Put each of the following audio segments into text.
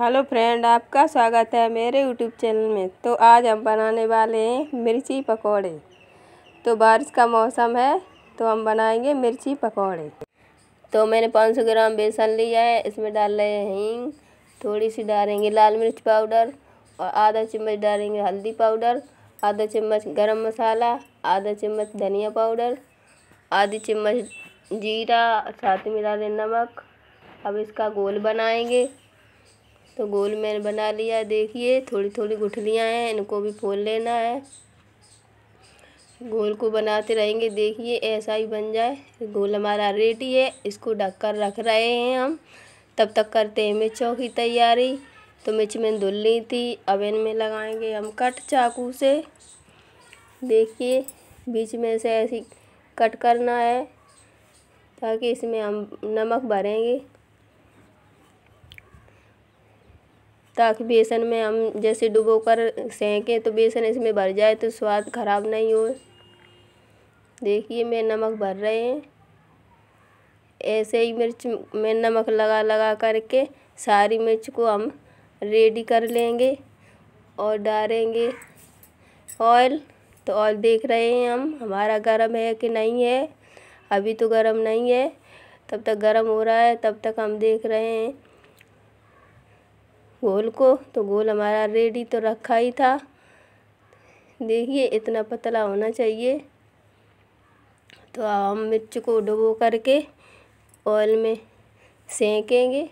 hello friend आपका स्वागत है मेरे यूट्यूब चैनल में तो आज हम बनाने वाले हैं मिर्ची पकोड़े तो बारिश का मौसम है तो हम बनाएंगे मिर्ची पकोड़े तो मैंने 500 ग्राम बेसन लिया है इसमें डाल रहे हैं हींग थोड़ी सी डालेंगे लाल मिर्च पाउडर और आधा चम्मच डालेंगे हल्दी पाउडर आधा चम्मच गरम मसाला आधा चम्मच धनिया पाउडर आधी चम्मच जीरा साथ में डालें नमक अब इसका गोल बनाएंगे तो गोल मैंने बना लिया देखिए थोड़ी थोड़ी गुठलियाँ हैं इनको भी फोल लेना है गोल को बनाते रहेंगे देखिए ऐसा ही बन जाए गोल हमारा रेडी है इसको ढक कर रख रहे हैं हम तब तक करते हैं मिर्चों की तैयारी तो मिर्च में धुल ली थी अब इनमें लगाएंगे हम कट चाकू से देखिए बीच में से ऐसी कट करना है ताकि इसमें हम नमक भरेंगे ताकि बेसन में हम जैसे डुबो कर सेंकें तो बेसन इसमें भर जाए तो स्वाद ख़राब नहीं हो देखिए मैं नमक भर रहे हैं ऐसे ही मिर्च में नमक लगा लगा करके सारी मिर्च को हम रेडी कर लेंगे और डालेंगे ऑयल तो ऑयल देख रहे हैं हम हमारा गरम है कि नहीं है अभी तो गरम नहीं है तब तक गरम हो रहा है तब तक हम देख रहे हैं गोल को तो गोल हमारा रेडी तो रखा ही था देखिए इतना पतला होना चाहिए तो अब हम मिर्च को डुबो करके ऑयल में सेंकेंगे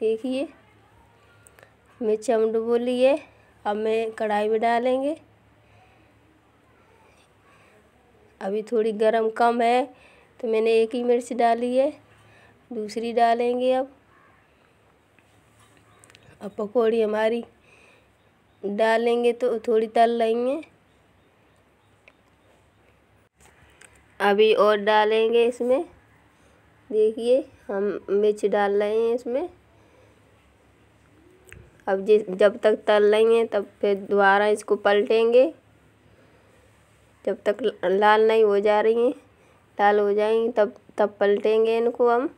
देखिए मिर्च हम डुबो लिए अब मैं कढ़ाई में डालेंगे अभी थोड़ी गरम कम है तो मैंने एक ही मिर्च डाली है दूसरी डालेंगे अब अब पकौड़ी हमारी डालेंगे तो थोड़ी तल लेंगे अभी और डालेंगे इसमें देखिए हम मिर्च डाल रहे हैं इसमें अब जिस जब तक तल लेंगे हैं तब फिर दोबारा इसको पलटेंगे जब तक लाल नहीं हो जा रही हैं लाल हो जाएंगी तब तब पलटेंगे इनको हम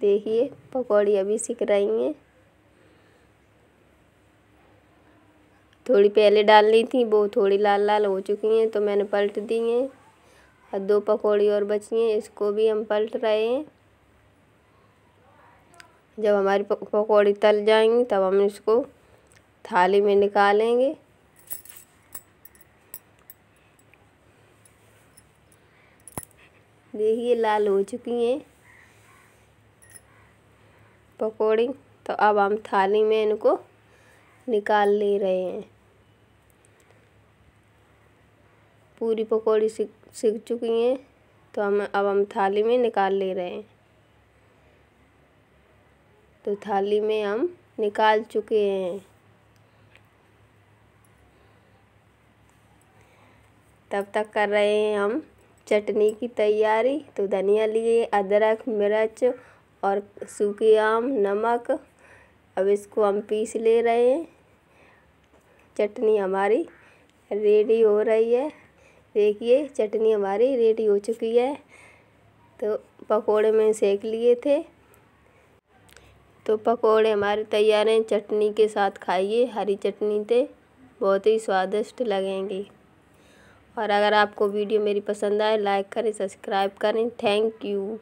देखिए पकौड़ी अभी सिक रही हैं थोड़ी पहले डालनी थी वो थोड़ी लाल लाल हो चुकी हैं तो मैंने पलट दी हैं और दो पकौड़ी और बची हैं इसको भी हम पलट रहे हैं जब हमारी पकौड़ी तल जाएंगी तब हम इसको थाली में निकालेंगे देखिए लाल हो चुकी हैं पकौड़ी तो अब हम थाली में इनको निकाल ले रहे हैं पूरी पकौड़ी सीख सीख चुकी हैं तो हम अब हम थाली में निकाल ले रहे हैं तो थाली में हम निकाल चुके हैं तब तक कर रहे हैं हम चटनी की तैयारी तो धनिया लिए अदरक मिर्च और सूखे आम नमक अब इसको हम पीस ले रहे हैं चटनी हमारी रेडी हो रही है देखिए चटनी हमारी रेडी हो चुकी है तो पकोड़े में सेक लिए थे तो पकोड़े हमारे तैयार हैं चटनी के साथ खाइए हरी चटनी थे बहुत ही स्वादिष्ट लगेंगी और अगर आपको वीडियो मेरी पसंद आए लाइक करें सब्सक्राइब करें थैंक यू